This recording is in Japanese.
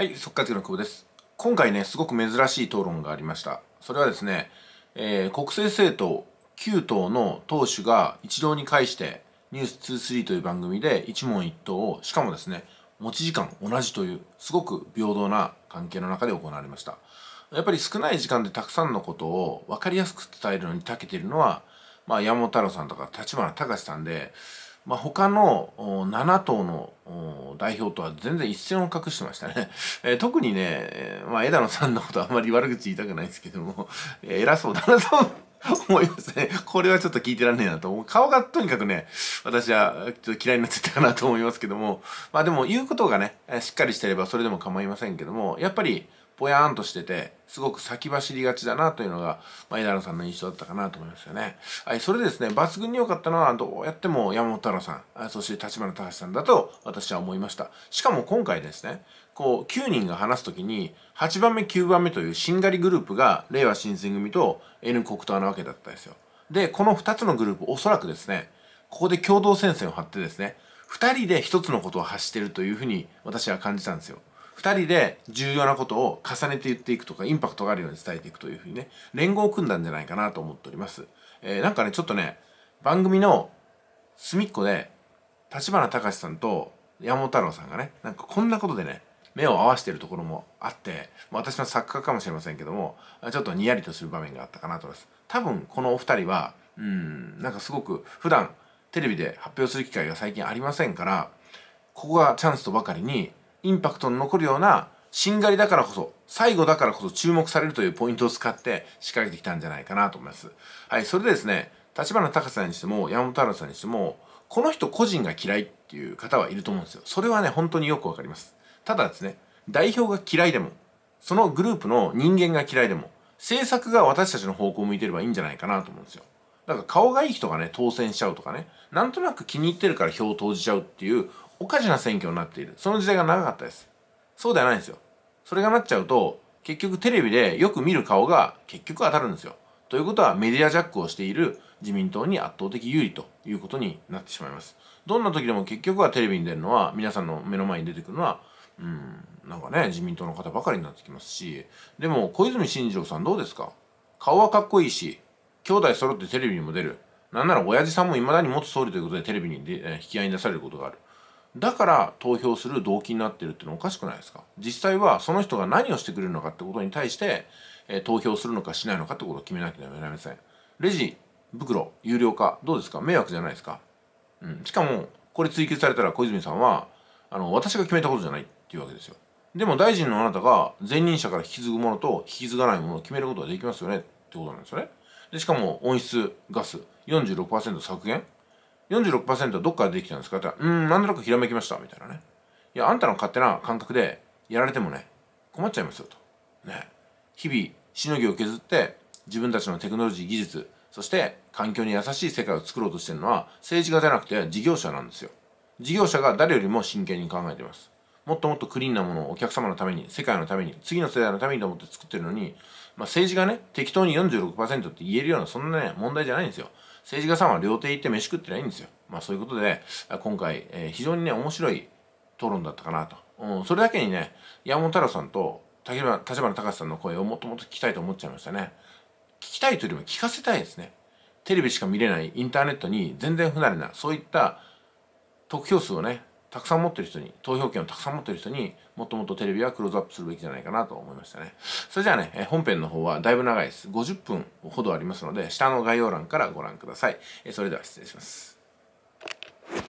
はい、速稼の久保です。今回ね、すごく珍しい討論がありました。それはですね、えー、国政政党9党の党首が一堂に会して、ニュース23という番組で一問一答を、しかもですね、持ち時間同じという、すごく平等な関係の中で行われました。やっぱり少ない時間でたくさんのことを分かりやすく伝えるのに長けているのは、まあ、山本太郎さんとか立花隆さんで、まあ、他の7党の代表とは全然一線を隠してましたね。えー、特にね、まあ、枝野さんのことあまり悪口言いたくないんですけども、えー、偉そうだなと思いますね。これはちょっと聞いてらんねえなと。顔がとにかくね、私はちょっと嫌いになっちゃったかなと思いますけども、まあでも言うことがね、しっかりしてればそれでも構いませんけども、やっぱりぼやーんとしてて、すごく先走りがちだなというのが、まあ、枝野さんの印象だったかなと思いますよね。はい、それでですね、抜群に良かったのは、どうやっても山本太郎さん、そして立花隆さんだと私は思いました。しかも今回ですね、こう、9人が話すときに、8番目、9番目というしんがりグループが、令和新選組と N 国党なわけだったんですよ。で、この2つのグループ、おそらくですね、ここで共同戦線を張ってですね、2人で1つのことを発してるというふうに私は感じたんですよ。2人で重要なことを重ねて言っていくとかインパクトがあるように伝えていくというふうにね連合を組んだんじゃないかなと思っております、えー、なんかねちょっとね番組の隅っこで立花隆さんと山本太郎さんがねなんかこんなことでね目を合わせてるところもあって、私の作家かもしれませんけどもちょっとにやりとする場面があったかなと思います多分このお二人はうんなんかすごく普段テレビで発表する機会が最近ありませんからここがチャンスとばかりにインパクトの残るようなしんがりだからこそ最後だからこそ注目されるというポイントを使って仕掛けてきたんじゃないかなと思います。はい、それでですね、立花隆さんにしても山本太郎さんにしてもこの人個人が嫌いっていう方はいると思うんですよ。それはね、本当によくわかります。ただですね、代表が嫌いでも、そのグループの人間が嫌いでも、政策が私たちの方向を向いてればいいんじゃないかなと思うんですよ。だから顔がいい人がね、当選しちゃうとかね、なんとなく気に入ってるから票を投じちゃうっていうおかしな選挙になっているその時代が長かったですそうではないんですよそれがなっちゃうと結局テレビでよく見る顔が結局当たるんですよということはメディアジャックをしている自民党に圧倒的有利ということになってしまいますどんな時でも結局はテレビに出るのは皆さんの目の前に出てくるのはうんなんかね自民党の方ばかりになってきますしでも小泉進次郎さんどうですか顔はかっこいいし兄弟揃ってテレビにも出るなんなら親父さんも未だに元総理ということでテレビにで引き合いに出されることがあるだから投票する動機になってるっていうのはおかしくないですか実際はその人が何をしてくれるのかってことに対して、えー、投票するのかしないのかってことを決めなければなりませんレジ袋有料化どうですか迷惑じゃないですか、うん、しかもこれ追及されたら小泉さんはあの私が決めたことじゃないっていうわけですよでも大臣のあなたが前任者から引き継ぐものと引き継がないものを決めることができますよねってことなんですよねでしかも温室ガス46%削減46%はどっからできたんですかって言ったら、うん、なんとなくひらめきました、みたいなね。いや、あんたの勝手な感覚でやられてもね、困っちゃいますよ、と。ね。日々、しのぎを削って、自分たちのテクノロジー、技術、そして環境に優しい世界を作ろうとしてるのは、政治家じゃなくて事業者なんですよ。事業者が誰よりも真剣に考えています。もっともっとクリーンなものをお客様のために、世界のために、次の世代のためにと思って作ってるのに、まあ、政治がね、適当に46%って言えるような、そんなね、問題じゃないんですよ。政治家さんは料亭行って飯食ってないんですよ。まあそういうことで、今回、えー、非常にね、面白い討論だったかなと。うん、それだけにね、山本太郎さんと立花隆さんの声をもっともっと聞きたいと思っちゃいましたね。聞きたいというよりも聞かせたいですね。テレビしか見れないインターネットに全然不慣れな、そういった得票数をね、たくさん持ってる人に投票権をたくさん持ってる人にもっともっとテレビはクローズアップするべきじゃないかなと思いましたねそれじゃあね本編の方はだいぶ長いです50分ほどありますので下の概要欄からご覧くださいそれでは失礼します